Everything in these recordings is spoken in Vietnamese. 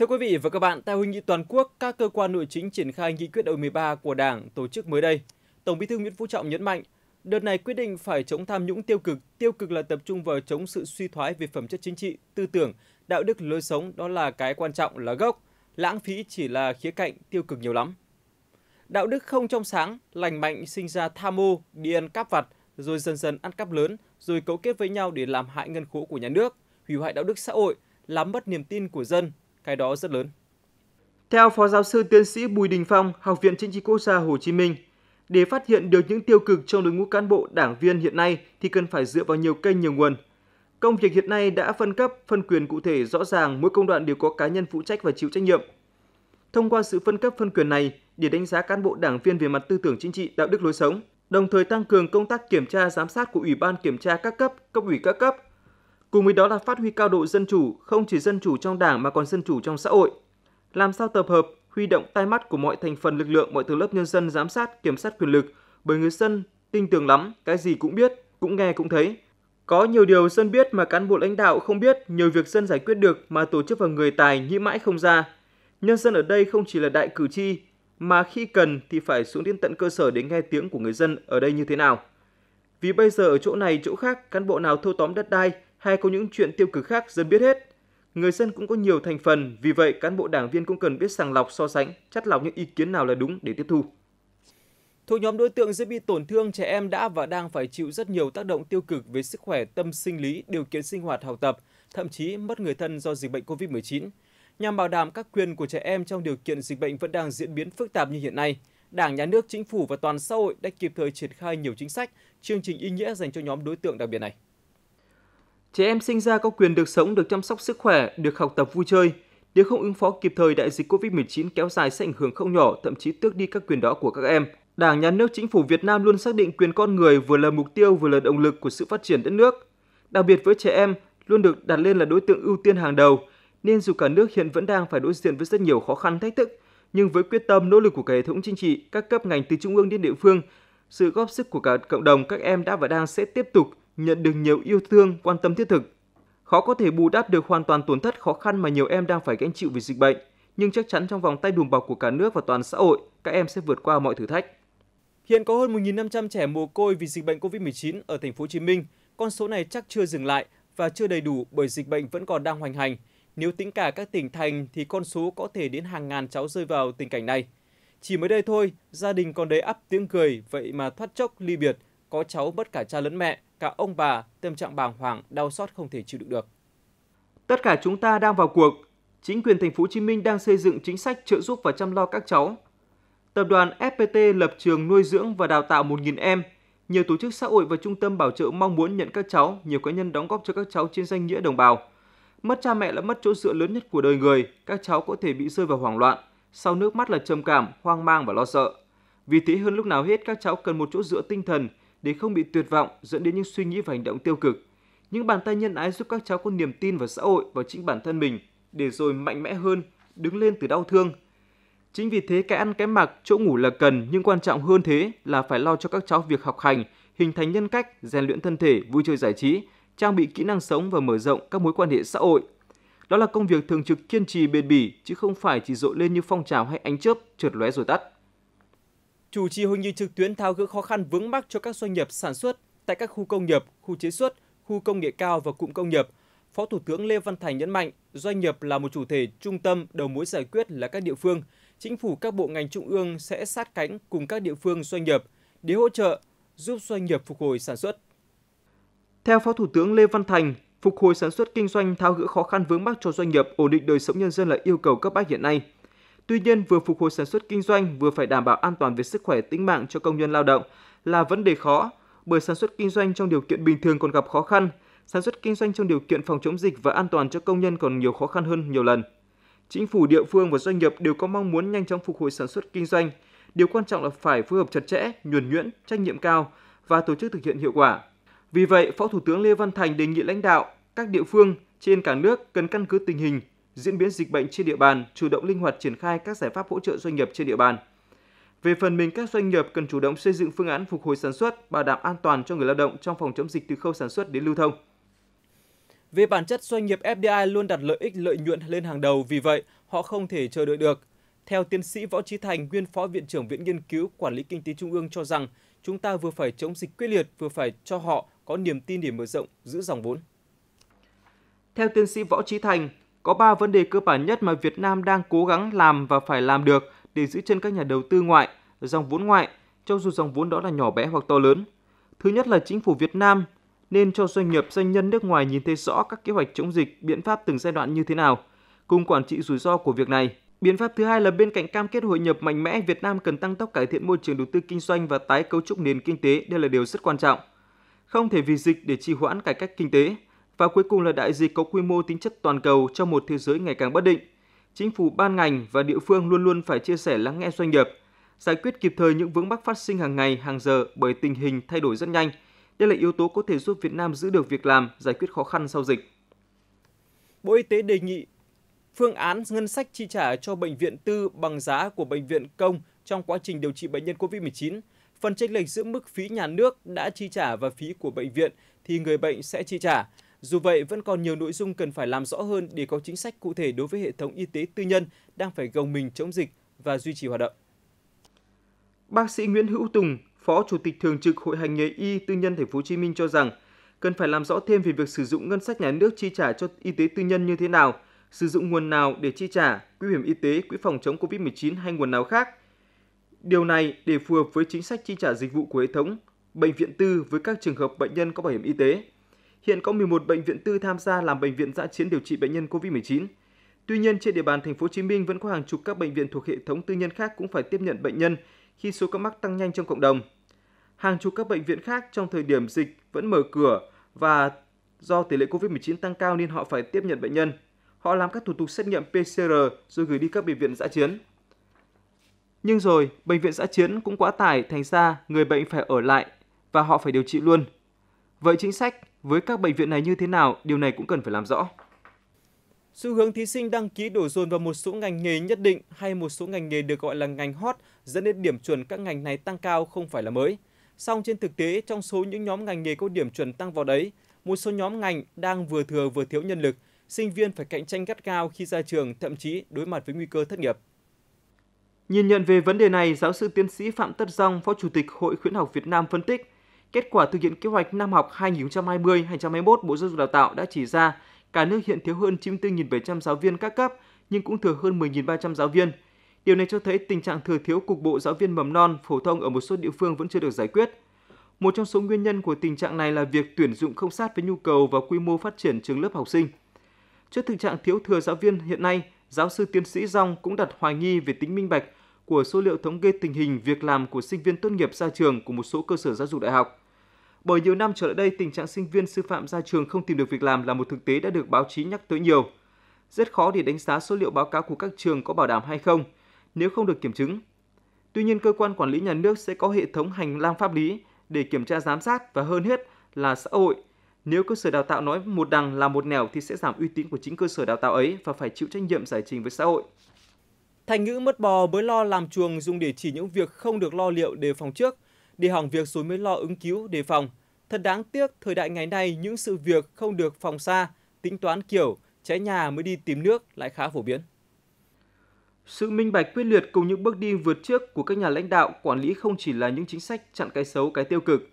Thưa quý vị và các bạn, tại hội nghị toàn quốc, các cơ quan nội chính triển khai nghị quyết đại 13 của Đảng tổ chức mới đây, Tổng Bí thư Nguyễn Phú Trọng nhấn mạnh, đợt này quyết định phải chống tham nhũng tiêu cực, tiêu cực là tập trung vào chống sự suy thoái về phẩm chất chính trị, tư tưởng, đạo đức lối sống đó là cái quan trọng là gốc, lãng phí chỉ là khía cạnh tiêu cực nhiều lắm. Đạo đức không trong sáng, lành mạnh sinh ra tham mô, đi ăn cắp vặt, rồi dần dần ăn cắp lớn, rồi cấu kết với nhau để làm hại ngân khố của nhà nước, hủy hoại đạo đức xã hội, làm mất niềm tin của dân, cái đó rất lớn. Theo Phó Giáo sư Tiến sĩ Bùi Đình Phong, Học viện Chính trị Quốc gia Hồ Chí Minh, để phát hiện được những tiêu cực trong đội ngũ cán bộ đảng viên hiện nay thì cần phải dựa vào nhiều kênh nhiều nguồn. Công việc hiện nay đã phân cấp, phân quyền cụ thể rõ ràng, mỗi công đoạn đều có cá nhân phụ trách và chịu trách nhiệm. Thông qua sự phân cấp phân quyền này để đánh giá cán bộ đảng viên về mặt tư tưởng chính trị, đạo đức lối sống, đồng thời tăng cường công tác kiểm tra giám sát của Ủy ban kiểm tra các cấp, cấp ủy các cấp Cùng với đó là phát huy cao độ dân chủ, không chỉ dân chủ trong đảng mà còn dân chủ trong xã hội. Làm sao tập hợp, huy động tai mắt của mọi thành phần lực lượng, mọi tầng lớp nhân dân giám sát, kiểm soát quyền lực, bởi người dân tin tưởng lắm, cái gì cũng biết, cũng nghe cũng thấy. Có nhiều điều dân biết mà cán bộ lãnh đạo không biết, nhiều việc dân giải quyết được mà tổ chức và người tài nghĩ mãi không ra. Nhân dân ở đây không chỉ là đại cử tri, mà khi cần thì phải xuống đến tận cơ sở để nghe tiếng của người dân ở đây như thế nào. Vì bây giờ ở chỗ này chỗ khác, cán bộ nào thâu tóm đất đai, hay có những chuyện tiêu cực khác dân biết hết. Người dân cũng có nhiều thành phần, vì vậy cán bộ đảng viên cũng cần biết sàng lọc so sánh, chắt lọc những ý kiến nào là đúng để tiếp thu. Thuộc nhóm đối tượng dễ bị tổn thương, trẻ em đã và đang phải chịu rất nhiều tác động tiêu cực về sức khỏe tâm sinh lý, điều kiện sinh hoạt học tập, thậm chí mất người thân do dịch bệnh COVID-19. Nhằm bảo đảm các quyền của trẻ em trong điều kiện dịch bệnh vẫn đang diễn biến phức tạp như hiện nay, Đảng, Nhà nước, Chính phủ và toàn xã hội đã kịp thời triển khai nhiều chính sách, chương trình ý nghĩa dành cho nhóm đối tượng đặc biệt này. Trẻ em sinh ra có quyền được sống, được chăm sóc sức khỏe, được học tập vui chơi. Nếu không ứng phó kịp thời đại dịch COVID-19 kéo dài sẽ ảnh hưởng không nhỏ, thậm chí tước đi các quyền đó của các em. Đảng, Nhà nước, Chính phủ Việt Nam luôn xác định quyền con người vừa là mục tiêu vừa là động lực của sự phát triển đất nước. Đặc biệt với trẻ em, luôn được đặt lên là đối tượng ưu tiên hàng đầu, nên dù cả nước hiện vẫn đang phải đối diện với rất nhiều khó khăn thách thức, nhưng với quyết tâm nỗ lực của cả hệ thống chính trị, các cấp ngành từ trung ương đến địa phương, sự góp sức của cả cộng đồng các em đã và đang sẽ tiếp tục nhận được nhiều yêu thương, quan tâm thiết thực. Khó có thể bù đắp được hoàn toàn tổn thất khó khăn mà nhiều em đang phải gánh chịu vì dịch bệnh, nhưng chắc chắn trong vòng tay đùm bọc của cả nước và toàn xã hội, các em sẽ vượt qua mọi thử thách. Hiện có hơn 1.500 trẻ mồ côi vì dịch bệnh COVID-19 ở thành phố Hồ Chí Minh. Con số này chắc chưa dừng lại và chưa đầy đủ bởi dịch bệnh vẫn còn đang hoành hành. Nếu tính cả các tỉnh thành thì con số có thể đến hàng ngàn cháu rơi vào tình cảnh này. Chỉ mới đây thôi, gia đình còn đầy ắp tiếng cười, vậy mà thoát chốc ly biệt – có cháu mất cả cha lẫn mẹ, cả ông bà, tâm trạng bàng hoàng, đau xót không thể chịu đựng được. Tất cả chúng ta đang vào cuộc. Chính quyền thành phố Hồ Chí Minh đang xây dựng chính sách trợ giúp và chăm lo các cháu. Tập đoàn FPT lập trường nuôi dưỡng và đào tạo 1.000 em. Nhiều tổ chức xã hội và trung tâm bảo trợ mong muốn nhận các cháu, nhiều cá nhân đóng góp cho các cháu trên danh nghĩa đồng bào. Mất cha mẹ là mất chỗ dựa lớn nhất của đời người, các cháu có thể bị rơi vào hoảng loạn, sau nước mắt là trầm cảm, hoang mang và lo sợ. Vì thế hơn lúc nào hết các cháu cần một chỗ dựa tinh thần, để không bị tuyệt vọng dẫn đến những suy nghĩ và hành động tiêu cực. Những bàn tay nhân ái giúp các cháu có niềm tin vào xã hội và chính bản thân mình, để rồi mạnh mẽ hơn, đứng lên từ đau thương. Chính vì thế cái ăn cái mặc, chỗ ngủ là cần, nhưng quan trọng hơn thế là phải lo cho các cháu việc học hành, hình thành nhân cách, rèn luyện thân thể, vui chơi giải trí, trang bị kỹ năng sống và mở rộng các mối quan hệ xã hội. Đó là công việc thường trực kiên trì bền bỉ chứ không phải chỉ dội lên như phong trào hay ánh chớp trượt lóe rồi tắt chủ trì hội nghị trực tuyến tháo gỡ khó khăn vướng mắc cho các doanh nghiệp sản xuất tại các khu công nghiệp, khu chế xuất, khu công nghệ cao và cụm công nghiệp. Phó Thủ tướng Lê Văn Thành nhấn mạnh, doanh nghiệp là một chủ thể trung tâm đầu mối giải quyết là các địa phương. Chính phủ các bộ ngành trung ương sẽ sát cánh cùng các địa phương doanh nghiệp để hỗ trợ giúp doanh nghiệp phục hồi sản xuất. Theo Phó Thủ tướng Lê Văn Thành, phục hồi sản xuất kinh doanh tháo gỡ khó khăn vướng mắc cho doanh nghiệp, ổn định đời sống nhân dân là yêu cầu cấp bách hiện nay. Tuy nhiên, vừa phục hồi sản xuất kinh doanh vừa phải đảm bảo an toàn về sức khỏe tính mạng cho công nhân lao động là vấn đề khó, bởi sản xuất kinh doanh trong điều kiện bình thường còn gặp khó khăn, sản xuất kinh doanh trong điều kiện phòng chống dịch và an toàn cho công nhân còn nhiều khó khăn hơn nhiều lần. Chính phủ địa phương và doanh nghiệp đều có mong muốn nhanh chóng phục hồi sản xuất kinh doanh, điều quan trọng là phải phối hợp chặt chẽ, nhuần nhuyễn, trách nhiệm cao và tổ chức thực hiện hiệu quả. Vì vậy, Phó Thủ tướng Lê Văn Thành đề nghị lãnh đạo các địa phương trên cả nước cần căn cứ tình hình, diễn biến dịch bệnh trên địa bàn, chủ động linh hoạt triển khai các giải pháp hỗ trợ doanh nghiệp trên địa bàn. Về phần mình, các doanh nghiệp cần chủ động xây dựng phương án phục hồi sản xuất, bảo đảm an toàn cho người lao động trong phòng chống dịch từ khâu sản xuất đến lưu thông. Về bản chất, doanh nghiệp FDI luôn đặt lợi ích lợi nhuận lên hàng đầu, vì vậy họ không thể chờ đợi được. Theo tiến sĩ Võ Trí Thành, nguyên phó viện trưởng Viện Nghiên cứu Quản lý Kinh tế Trung ương cho rằng, chúng ta vừa phải chống dịch quyết liệt, vừa phải cho họ có niềm tin để mở rộng, giữ dòng vốn. Theo tiến sĩ Võ Trí Thành, có 3 vấn đề cơ bản nhất mà Việt Nam đang cố gắng làm và phải làm được để giữ chân các nhà đầu tư ngoại, dòng vốn ngoại, cho dù dòng vốn đó là nhỏ bé hoặc to lớn. Thứ nhất là chính phủ Việt Nam nên cho doanh nghiệp doanh nhân nước ngoài nhìn thấy rõ các kế hoạch chống dịch, biện pháp từng giai đoạn như thế nào, cùng quản trị rủi ro của việc này. Biện pháp thứ hai là bên cạnh cam kết hội nhập mạnh mẽ, Việt Nam cần tăng tốc cải thiện môi trường đầu tư kinh doanh và tái cấu trúc nền kinh tế, đây là điều rất quan trọng. Không thể vì dịch để trì hoãn cải cách kinh tế, và cuối cùng là đại dịch có quy mô tính chất toàn cầu trong một thế giới ngày càng bất định. Chính phủ ban ngành và địa phương luôn luôn phải chia sẻ lắng nghe doanh nghiệp, giải quyết kịp thời những vướng mắc phát sinh hàng ngày, hàng giờ bởi tình hình thay đổi rất nhanh. Đây là yếu tố có thể giúp Việt Nam giữ được việc làm, giải quyết khó khăn sau dịch. Bộ Y tế đề nghị phương án ngân sách chi trả cho bệnh viện tư bằng giá của bệnh viện công trong quá trình điều trị bệnh nhân COVID-19. Phần chênh lệch giữa mức phí nhà nước đã chi trả và phí của bệnh viện thì người bệnh sẽ chi trả. Dù vậy, vẫn còn nhiều nội dung cần phải làm rõ hơn để có chính sách cụ thể đối với hệ thống y tế tư nhân đang phải gồng mình chống dịch và duy trì hoạt động. Bác sĩ Nguyễn Hữu Tùng, Phó Chủ tịch Thường trực Hội hành nghề y tư nhân Thành phố Hồ Chí Minh cho rằng, cần phải làm rõ thêm về việc sử dụng ngân sách nhà nước chi trả cho y tế tư nhân như thế nào, sử dụng nguồn nào để chi trả, quỹ bảo hiểm y tế, quỹ phòng chống COVID-19 hay nguồn nào khác. Điều này để phù hợp với chính sách chi trả dịch vụ của hệ thống, bệnh viện tư với các trường hợp bệnh nhân có bảo hiểm y tế hiện có 11 bệnh viện tư tham gia làm bệnh viện dã chiến điều trị bệnh nhân COVID-19. Tuy nhiên, trên địa bàn thành phố Hồ Chí Minh vẫn có hàng chục các bệnh viện thuộc hệ thống tư nhân khác cũng phải tiếp nhận bệnh nhân khi số ca mắc tăng nhanh trong cộng đồng. Hàng chục các bệnh viện khác trong thời điểm dịch vẫn mở cửa và do tỷ lệ COVID-19 tăng cao nên họ phải tiếp nhận bệnh nhân. Họ làm các thủ tục xét nghiệm PCR rồi gửi đi các bệnh viện dã chiến. Nhưng rồi, bệnh viện dã chiến cũng quá tải, thành ra người bệnh phải ở lại và họ phải điều trị luôn. Vậy chính sách với các bệnh viện này như thế nào, điều này cũng cần phải làm rõ. Xu hướng thí sinh đăng ký đổ dồn vào một số ngành nghề nhất định hay một số ngành nghề được gọi là ngành hot dẫn đến điểm chuẩn các ngành này tăng cao không phải là mới. Song trên thực tế, trong số những nhóm ngành nghề có điểm chuẩn tăng vào đấy, một số nhóm ngành đang vừa thừa vừa thiếu nhân lực, sinh viên phải cạnh tranh gắt cao khi ra trường, thậm chí đối mặt với nguy cơ thất nghiệp. Nhìn nhận về vấn đề này, giáo sư tiến sĩ Phạm Tất Dong, Phó Chủ tịch Hội Khuyến học Việt Nam phân tích, Kết quả thực hiện kế hoạch năm học 2020-2021 Bộ Giáo dục Đào tạo đã chỉ ra cả nước hiện thiếu hơn 94.700 giáo viên các cấp nhưng cũng thừa hơn 10.300 giáo viên. Điều này cho thấy tình trạng thừa thiếu cục bộ giáo viên mầm non phổ thông ở một số địa phương vẫn chưa được giải quyết. Một trong số nguyên nhân của tình trạng này là việc tuyển dụng không sát với nhu cầu và quy mô phát triển trường lớp học sinh. Trước thực trạng thiếu thừa giáo viên hiện nay, giáo sư tiến sĩ Rong cũng đặt hoài nghi về tính minh bạch của số liệu thống kê tình hình việc làm của sinh viên tốt nghiệp ra trường của một số cơ sở giáo dục đại học. Bởi nhiều năm trở lại đây, tình trạng sinh viên sư phạm ra trường không tìm được việc làm là một thực tế đã được báo chí nhắc tới nhiều. Rất khó để đánh giá số liệu báo cáo của các trường có bảo đảm hay không, nếu không được kiểm chứng. Tuy nhiên, cơ quan quản lý nhà nước sẽ có hệ thống hành lang pháp lý để kiểm tra giám sát và hơn hết là xã hội. Nếu cơ sở đào tạo nói một đằng là một nẻo thì sẽ giảm uy tín của chính cơ sở đào tạo ấy và phải chịu trách nhiệm giải trình với xã hội. Thành ngữ mất bò bới lo làm chuồng dùng để chỉ những việc không được lo liệu đề phòng trước – đi hỏng việc rồi mới lo ứng cứu đề phòng. Thật đáng tiếc, thời đại ngày nay những sự việc không được phòng xa, tính toán kiểu cháy nhà mới đi tìm nước lại khá phổ biến. Sự minh bạch quyết liệt cùng những bước đi vượt trước của các nhà lãnh đạo quản lý không chỉ là những chính sách chặn cái xấu cái tiêu cực.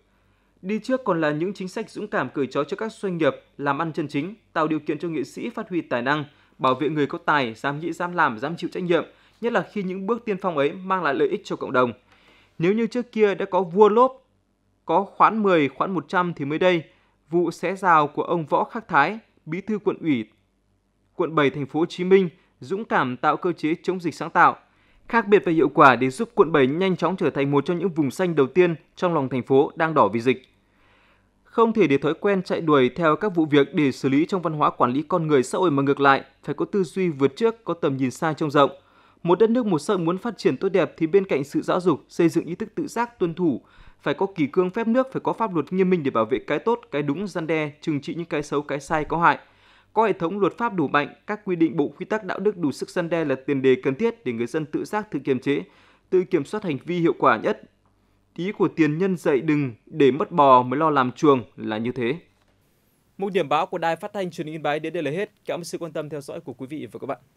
Đi trước còn là những chính sách dũng cảm cởi trói cho các doanh nghiệp làm ăn chân chính, tạo điều kiện cho nghệ sĩ phát huy tài năng, bảo vệ người có tài, dám nghĩ, dám làm, dám chịu trách nhiệm, nhất là khi những bước tiên phong ấy mang lại lợi ích cho cộng đồng – nếu như trước kia đã có vua lốp, có khoán 10, khoán 100 thì mới đây, vụ xé rào của ông Võ Khắc Thái, bí thư quận ủy quận 7 thành phố Hồ Chí Minh dũng cảm tạo cơ chế chống dịch sáng tạo, khác biệt về hiệu quả để giúp quận 7 nhanh chóng trở thành một trong những vùng xanh đầu tiên trong lòng thành phố đang đỏ vì dịch. Không thể để thói quen chạy đuổi theo các vụ việc để xử lý trong văn hóa quản lý con người xã hội mà ngược lại, phải có tư duy vượt trước, có tầm nhìn xa trông rộng – một đất nước một sợi muốn phát triển tốt đẹp thì bên cạnh sự giáo dục, xây dựng ý thức tự giác tuân thủ, phải có kỳ cương phép nước, phải có pháp luật nghiêm minh để bảo vệ cái tốt, cái đúng, gian đe, trừng trị những cái xấu, cái sai có hại. Có hệ thống luật pháp đủ mạnh, các quy định bộ quy tắc đạo đức đủ sức gian đe là tiền đề cần thiết để người dân tự giác tự kiềm chế, tự kiểm soát hành vi hiệu quả nhất. Ý của tiền nhân dạy đừng để mất bò mới lo làm chuồng là như thế. Một điểm báo của Đài Phát thanh Truyền hình Yên Bái đến đây là hết. Cảm ơn sự quan tâm theo dõi của quý vị và các bạn.